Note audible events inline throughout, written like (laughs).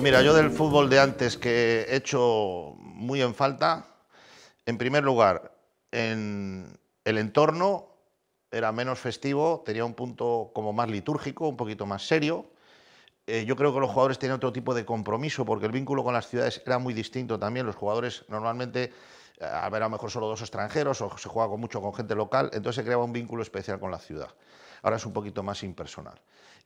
Pues mira, yo del fútbol de antes que he hecho muy en falta, en primer lugar, en el entorno era menos festivo, tenía un punto como más litúrgico, un poquito más serio. Eh, yo creo que los jugadores tenían otro tipo de compromiso porque el vínculo con las ciudades era muy distinto también. Los jugadores normalmente, a ver, a lo mejor solo dos extranjeros o se juega mucho con gente local, entonces se creaba un vínculo especial con la ciudad ahora es un poquito más impersonal.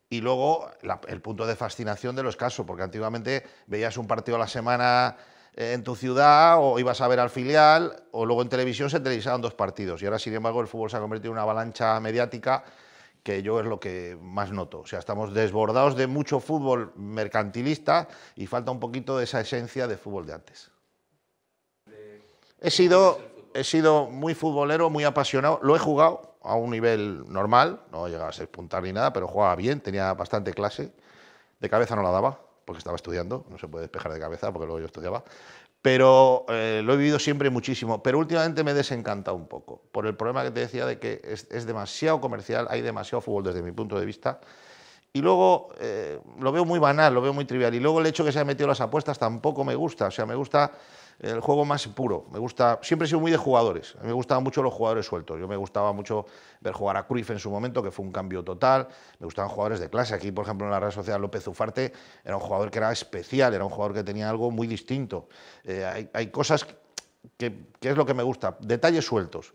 Y luego el punto de fascinación de los casos, porque antiguamente veías un partido a la semana eh, en tu ciudad o ibas a ver al filial o luego en televisión se televisaban dos partidos y ahora sin embargo el fútbol se ha convertido en una avalancha mediática que yo es lo que más noto. O sea, estamos desbordados de mucho fútbol mercantilista y falta un poquito de esa esencia de fútbol de antes. He sido, he sido muy futbolero, muy apasionado, lo he jugado, a un nivel normal, no llegaba a ser puntal ni nada, pero jugaba bien, tenía bastante clase. De cabeza no la daba, porque estaba estudiando, no se puede despejar de cabeza, porque luego yo estudiaba. Pero eh, lo he vivido siempre muchísimo, pero últimamente me he desencantado un poco, por el problema que te decía de que es, demasiado comercial, hay demasiado fútbol desde mi punto de vista. Y luego eh, lo veo muy banal, lo veo muy trivial. Y luego el hecho que se haya metido las apuestas tampoco me gusta. O sea, me gusta el juego más puro. Me gusta, siempre he sido muy de jugadores. me gustaban mucho los jugadores sueltos. Yo me gustaba mucho ver jugar a Cruyff en su momento, que fue un cambio total. Me gustaban jugadores de clase. Aquí, por ejemplo, en la red social López Zufarte era un jugador que era especial, era un jugador que tenía algo muy distinto. Eh, hay, cosas que es lo que me gusta, detalles sueltos.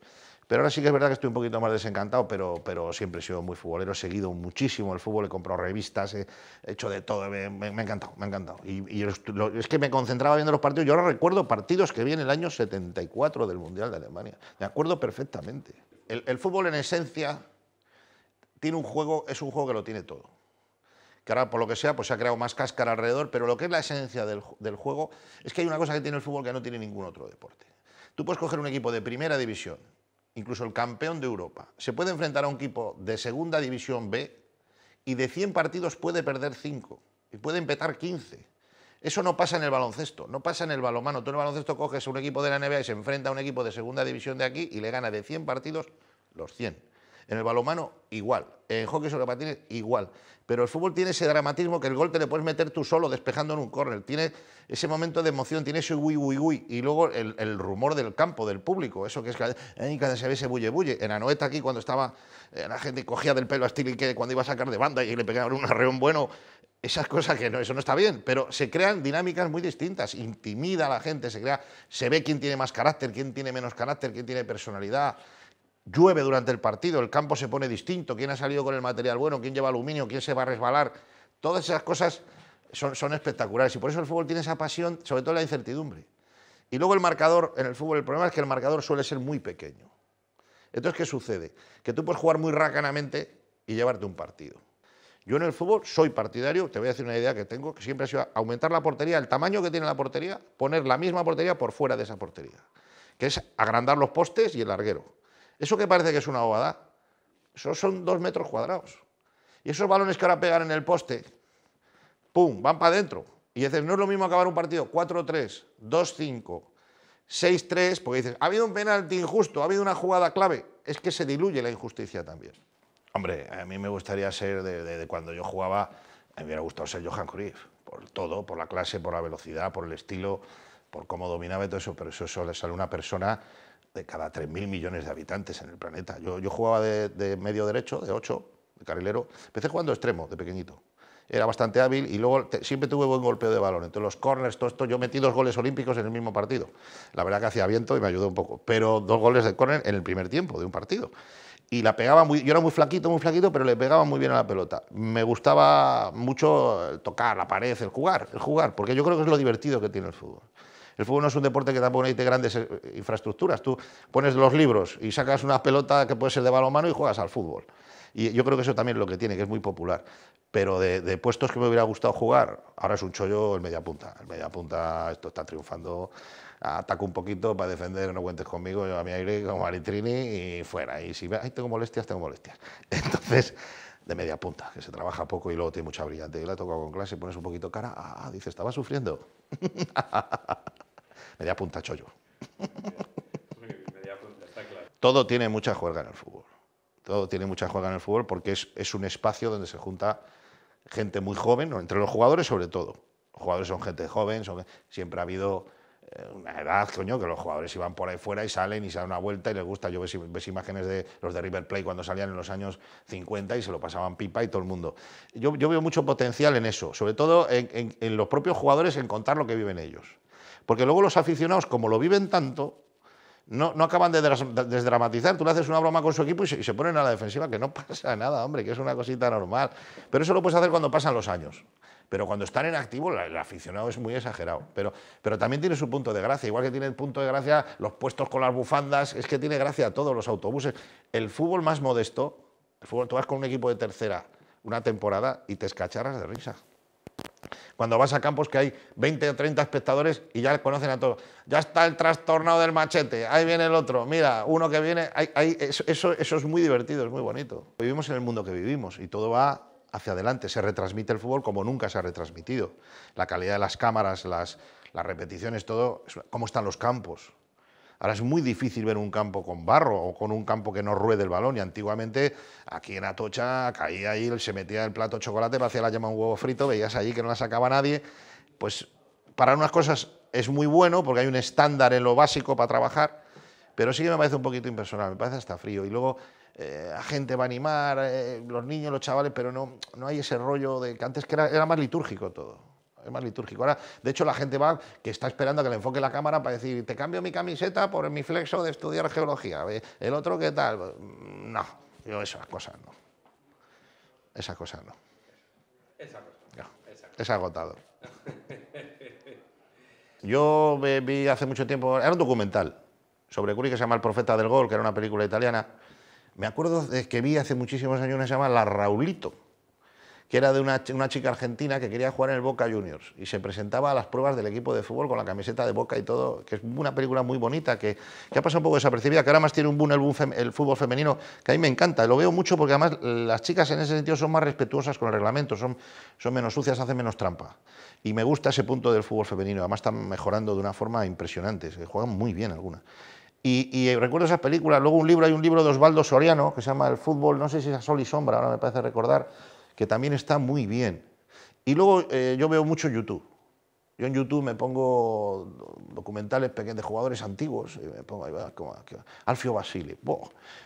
Pero ahora sí que es verdad que estoy un poquito más desencantado, pero, pero siempre he sido muy futbolero, he seguido muchísimo el fútbol, he comprado revistas, he hecho de todo, me, me, ha encantado, me ha encantado. Y, es que me concentraba viendo los partidos, yo ahora recuerdo partidos que vi en el año 74 del Mundial de Alemania, me acuerdo perfectamente. El, fútbol en esencia tiene un juego, es un juego que lo tiene todo que ahora por lo que sea pues se ha creado más cáscara alrededor, pero lo que es la esencia del, del, juego es que hay una cosa que tiene el fútbol que no tiene ningún otro deporte. Tú puedes coger un equipo de primera división incluso el campeón de Europa, se puede enfrentar a un equipo de segunda división B y de 100 partidos puede perder 5 y puede empatar 15. Eso no pasa en el baloncesto, no pasa en el balomano. Tú en el baloncesto coges un equipo de la NBA y se enfrenta a un equipo de segunda división de aquí y le gana de 100 partidos los 100. En el balonmano, igual. En hockey sobre patines, igual. Pero el fútbol tiene ese dramatismo que el gol te le puedes meter tú solo despejando en un córner. Tiene ese momento de emoción, tiene ese uy, uy, uy. Y luego el, rumor del campo, del público. Eso que es cada, vez se ve ese bulle, bulle. En Anoeta aquí, cuando estaba, eh, la gente cogía del pelo a que cuando iba a sacar de banda y le pegaban un arreón bueno esas cosas que no, eso no está bien, pero se crean dinámicas muy distintas, intimida a la gente, se crea, se ve quién tiene más carácter, quién tiene menos carácter, quién tiene personalidad, llueve durante el partido, el campo se pone distinto, quién ha salido con el material bueno, quién lleva aluminio, quién se va a resbalar. Todas esas cosas son, espectaculares y por eso el fútbol tiene esa pasión, sobre todo la incertidumbre. Y luego el marcador, en el fútbol el problema es que el marcador suele ser muy pequeño. Entonces, ¿qué sucede? Que tú puedes jugar muy racanamente y llevarte un partido. Yo en el fútbol soy partidario, te voy a decir una idea que tengo, que siempre ha sido aumentar la portería, el tamaño que tiene la portería, poner la misma portería por fuera de esa portería, que es agrandar los postes y el larguero. Eso que parece que es una bobada, eso son dos metros cuadrados. Y esos balones que ahora pegan en el poste, ¡pum!, van para adentro. Y dices, no es lo mismo acabar un partido 4-3, 2-5, 6-3, porque dices, ha habido un penalti injusto, ha habido una jugada clave. Es que se diluye la injusticia también. Hombre, a mí me gustaría ser, de, cuando yo jugaba, me hubiera gustado ser Johan Cruyff, por todo, por la clase, por la velocidad, por el estilo, por cómo dominaba todo eso, pero eso, le sale una persona de cada 3.000 millones de habitantes en el planeta. Yo, jugaba de, medio derecho, de 8, de carrilero. Empecé jugando extremo, de pequeñito. Era bastante hábil y luego siempre tuve buen golpeo de balón. Entonces los corners, todo esto, yo metí dos goles olímpicos en el mismo partido. La verdad que hacía viento y me ayudó un poco. Pero dos goles de corner en el primer tiempo de un partido y la pegaba muy, yo era muy flaquito, muy flaquito, pero le pegaba muy bien a la pelota. Me gustaba mucho tocar la pared, el jugar, el jugar, porque yo creo que es lo divertido que tiene el fútbol. El fútbol no es un deporte que tampoco necesite grandes eh, infraestructuras. Tú pones los libros y sacas una pelota que puede ser de balonmano y juegas al fútbol. Y yo creo que eso también es lo que tiene, que es muy popular. Pero de, puestos que me hubiera gustado jugar, ahora es un chollo el media punta. El punta esto está triunfando. Ataco un poquito para defender, no cuentes conmigo, yo a mi aire como Maritrini y fuera. Y si ve, tengo molestias, tengo molestias. (laughs) Entonces, de media punta, que se trabaja poco y luego tiene mucha brillante. Y la toca con clase, pones un poquito cara, ah, ah dice, estaba sufriendo. (laughs) media punta chollo. Todo tiene mucha juega en el fútbol. Todo tiene mucha juega en el fútbol porque es, un espacio donde se junta gente muy joven, entre los jugadores sobre todo. Los jugadores son gente joven, siempre ha habido eh, una edad, coño, que los jugadores iban por ahí fuera y salen y se dan una vuelta y les gusta. Yo ves, imágenes de los de River Plate cuando salían en los años 50 y se lo pasaban pipa y todo el mundo. Yo, veo mucho potencial en eso, sobre todo en los propios jugadores en contar lo que viven ellos. Porque luego los aficionados, como lo viven tanto, no, no acaban de desdramatizar. Tú le haces una broma con su equipo y se, ponen a la defensiva, que no (laughs) pasa nada, hombre, que es una cosita normal. Pero eso lo puedes hacer cuando pasan los años. Pero cuando están en activo, el aficionado es muy exagerado. Pero, pero también tiene su punto de gracia. Igual que tiene el punto de gracia los puestos con las bufandas, es que tiene gracia a todos los autobuses. El fútbol más modesto, el fútbol, tú vas con un equipo de tercera una temporada y te escacharas de risa cuando vas a campos que hay 20 o 30 espectadores y ya conocen a todos. Ya está el trastornado del machete, ahí viene el otro, mira, uno que viene, eso, es muy divertido, es muy bonito. Vivimos en el mundo que vivimos y todo va hacia adelante, se retransmite el fútbol como nunca se ha retransmitido. La calidad de las cámaras, las repeticiones, todo, cómo están los campos, Ahora es muy difícil ver un campo con barro o con un campo que no ruede el balón. Y antiguamente aquí en Atocha caía ahí, se metía el plato de chocolate, hacía la llama un huevo frito, veías allí que no la sacaba nadie. Pues para unas cosas es muy bueno porque hay un estándar en lo básico para trabajar, pero sí que me parece un poquito impersonal, me parece hasta frío. Y luego eh, la gente va a animar, eh, los niños, los chavales, pero no, no hay ese rollo de que antes que era, era más litúrgico todo es más litúrgico. Ahora, de hecho, la gente va que está esperando a que le enfoque la cámara para decir, te cambio mi camiseta por mi flexo de estudiar geología. El otro, ¿qué tal? Mm, no, yo esas cosas no. Esas cosas no. Esa cosa. Es agotado. yo vi hace mucho tiempo, era un documental sobre Curi que se llama El Profeta del Gol, que era una película italiana. Me acuerdo que vi hace muchísimos años una que se llama La Raulito que era de una, una, chica argentina que quería jugar en el Boca Juniors y se presentaba a las pruebas del equipo de fútbol con la camiseta de Boca y todo, que es una película muy bonita, que, que ha pasado un poco desapercibida, que ahora más tiene un boom el, el fútbol femenino, que a mí me encanta, lo veo mucho porque además las chicas en ese sentido son más respetuosas con el reglamento, son, son menos sucias, hacen menos trampa. Y me gusta ese punto del fútbol femenino, además están mejorando de una forma impresionante, juegan muy bien algunas. Y, recuerdo esas películas. Luego un libro, hay un libro de Osvaldo Soriano que se llama El fútbol, no sé si es a Sol y Sombra, ahora me parece recordar, que también está muy bien. Y luego eh, yo veo mucho YouTube. Yo en YouTube me pongo documentales pequeños de jugadores antiguos, pongo Alfio Basile,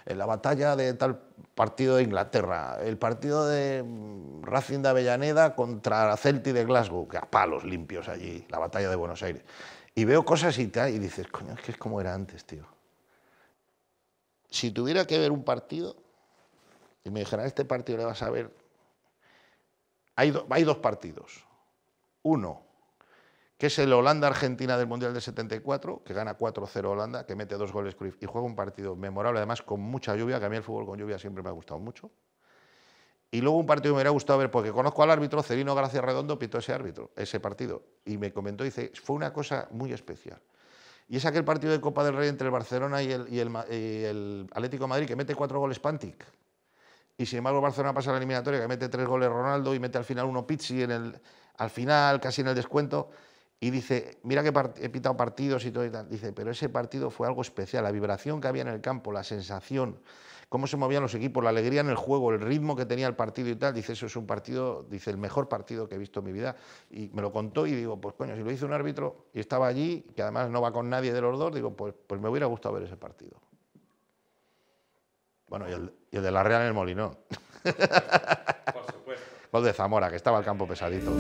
en la batalla de tal partido de Inglaterra, el partido de mm, Racing de Avellaneda contra Celti de Glasgow, que a palos limpios allí, la batalla de Buenos Aires. Y veo cosas y, y dices, coño, es que es como era antes, tío. Si tuviera que ver un partido y me dijeran, este partido le vas a ver hay, dos partidos. Uno, que es el Holanda-Argentina del Mundial del 74, que gana 4-0 Holanda, que mete dos goles Cruyff y juega un partido memorable, además con mucha lluvia, que a mí el fútbol con lluvia siempre me ha gustado mucho. Y luego un partido que me hubiera gustado ver, porque conozco al árbitro, Celino García Redondo pitó ese árbitro, ese partido, y me comentó, dice, fue una cosa muy especial. Y es aquel partido de Copa del Rey entre el Barcelona y el, Atlético Madrid, que mete cuatro goles Pantic. Y sin embargo, Barcelona pasa a la eliminatoria, que mete tres goles Ronaldo y mete al final uno Pizzi en el, al final, casi en el descuento. Y dice, mira que he pitado partidos y todo y tal. Dice, pero ese partido fue algo especial. La vibración que había en el campo, la sensación, cómo se movían los equipos, la alegría en el juego, el ritmo que tenía el partido y tal. Dice, eso es un partido, dice, el mejor partido que he visto en mi vida. Y me lo contó y digo, pues coño, si lo hizo un árbitro y estaba allí, que además no va con nadie de los dos, digo, pues, pues me hubiera gustado ver ese partido. Bueno, y el, de la Real en el Molinón. Por supuesto. (laughs) el de Zamora, que estaba al campo pesadito.